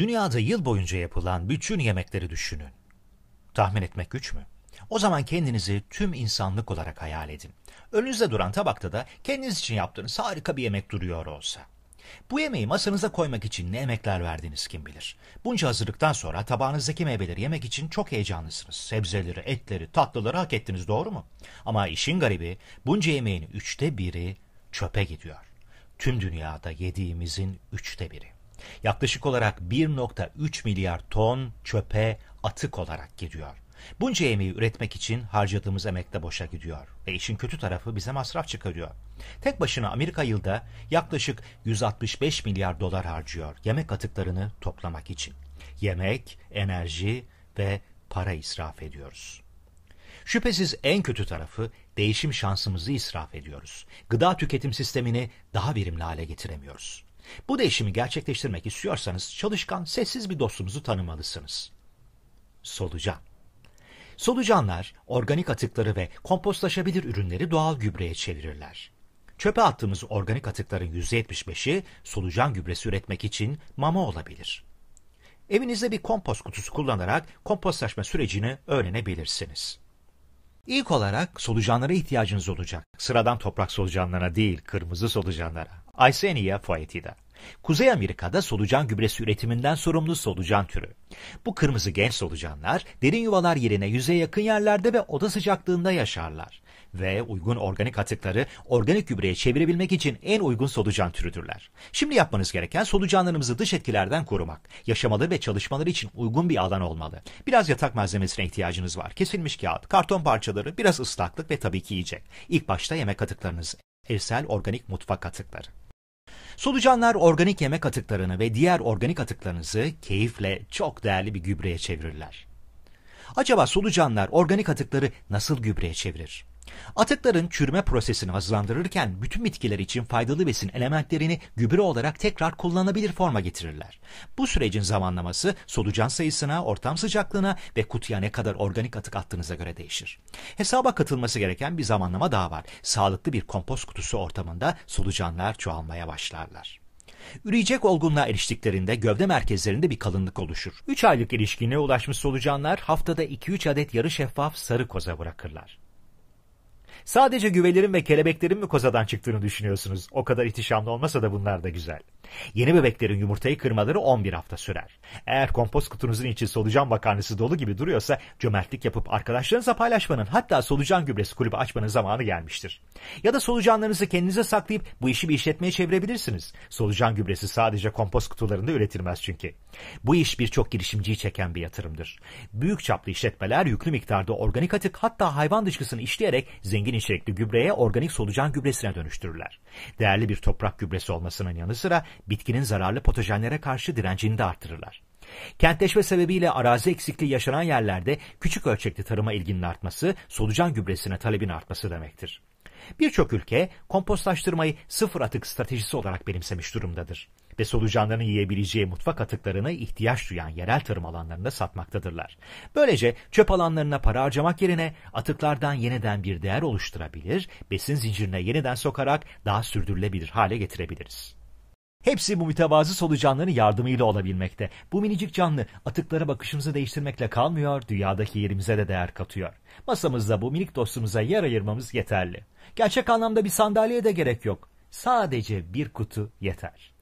Dünyada yıl boyunca yapılan bütün yemekleri düşünün. Tahmin etmek güç mü? O zaman kendinizi tüm insanlık olarak hayal edin. Önünüzde duran tabakta da kendiniz için yaptığınız harika bir yemek duruyor olsa. Bu yemeği masanıza koymak için ne emekler verdiniz kim bilir. Bunca hazırlıktan sonra tabağınızdaki meyveleri yemek için çok heyecanlısınız. Sebzeleri, etleri, tatlıları hak ettiniz doğru mu? Ama işin garibi bunca yemeğin üçte biri çöpe gidiyor. Tüm dünyada yediğimizin üçte biri. Yaklaşık olarak 1.3 milyar ton çöpe atık olarak giriyor. Bunca emeği üretmek için harcadığımız emek de boşa gidiyor ve işin kötü tarafı bize masraf çıkarıyor. Tek başına Amerika yılda yaklaşık 165 milyar dolar harcıyor yemek atıklarını toplamak için. Yemek, enerji ve para israf ediyoruz. Şüphesiz en kötü tarafı değişim şansımızı israf ediyoruz. Gıda tüketim sistemini daha verimli hale getiremiyoruz. Bu değişimi gerçekleştirmek istiyorsanız çalışkan, sessiz bir dostumuzu tanımalısınız. Solucan Solucanlar organik atıkları ve kompostlaşabilir ürünleri doğal gübreye çevirirler. Çöpe attığımız organik atıkların %75'i solucan gübresi üretmek için mama olabilir. Evinizde bir kompost kutusu kullanarak kompostlaşma sürecini öğrenebilirsiniz. İlk olarak solucanlara ihtiyacınız olacak. Sıradan toprak solucanlarına değil, kırmızı solucanlara. Aysenia foetida. Kuzey Amerika'da solucan gübresi üretiminden sorumlu solucan türü. Bu kırmızı genç solucanlar derin yuvalar yerine yüzeye yakın yerlerde ve oda sıcaklığında yaşarlar ve uygun organik atıkları organik gübreye çevirebilmek için en uygun solucan türüdürler. Şimdi yapmanız gereken solucanlarımızı dış etkilerden korumak. Yaşamaları ve çalışmaları için uygun bir alan olmalı. Biraz yatak malzemesine ihtiyacınız var. Kesilmiş kağıt, karton parçaları, biraz ıslaklık ve tabii ki yiyecek. İlk başta yemek atıklarınız. Evsel organik mutfak atıkları. Solucanlar organik yemek atıklarını ve diğer organik atıklarınızı keyifle çok değerli bir gübreye çevirirler. Acaba solucanlar organik atıkları nasıl gübreye çevirir? Atıkların çürüme prosesini hızlandırırken bütün bitkiler için faydalı besin elementlerini gübre olarak tekrar kullanılabilir forma getirirler. Bu sürecin zamanlaması solucan sayısına, ortam sıcaklığına ve kutuya ne kadar organik atık attığınıza göre değişir. Hesaba katılması gereken bir zamanlama daha var. Sağlıklı bir kompost kutusu ortamında solucanlar çoğalmaya başlarlar. Üreyecek olgunluğa eriştiklerinde gövde merkezlerinde bir kalınlık oluşur. 3 aylık erişkinliğe ulaşmış solucanlar haftada 2-3 adet yarı şeffaf sarı koza bırakırlar. Sadece güvelerin ve kelebeklerin mi kozadan çıktığını düşünüyorsunuz? O kadar ihtişamlı olmasa da bunlar da güzel. Yeni bebeklerin yumurtayı kırmaları 11 hafta sürer. Eğer kompost kutunuzun içi solucan bakarnısı dolu gibi duruyorsa cömertlik yapıp arkadaşlarınıza paylaşmanın hatta solucan gübresi kulübü açmanın zamanı gelmiştir. Ya da solucanlarınızı kendinize saklayıp bu işi bir işletmeye çevirebilirsiniz. Solucan gübresi sadece kompost kutularında üretilmez çünkü. Bu iş birçok girişimciyi çeken bir yatırımdır. Büyük çaplı işletmeler yüklü miktarda organik atık hatta hayvan dışkısını işleyerek zengin içerikli gübreye organik solucan gübresine dönüştürürler. Değerli bir toprak gübresi olmasının yanı sıra bitkinin zararlı patojenlere karşı direncini de artırırlar. Kentleşme sebebiyle arazi eksikliği yaşanan yerlerde küçük ölçekli tarıma ilginin artması, solucan gübresine talebin artması demektir. Birçok ülke kompostlaştırmayı sıfır atık stratejisi olarak benimsemiş durumdadır ve solucanların yiyebileceği mutfak atıklarını ihtiyaç duyan yerel tarım alanlarında satmaktadırlar. Böylece çöp alanlarına para harcamak yerine atıklardan yeniden bir değer oluşturabilir, besin zincirine yeniden sokarak daha sürdürülebilir hale getirebiliriz. Hepsi bu mütevazı solucanların yardımıyla olabilmekte. Bu minicik canlı atıklara bakışımızı değiştirmekle kalmıyor, dünyadaki yerimize de değer katıyor. Masamızda bu minik dostumuza yer ayırmamız yeterli. Gerçek anlamda bir sandalye de gerek yok. Sadece bir kutu yeter.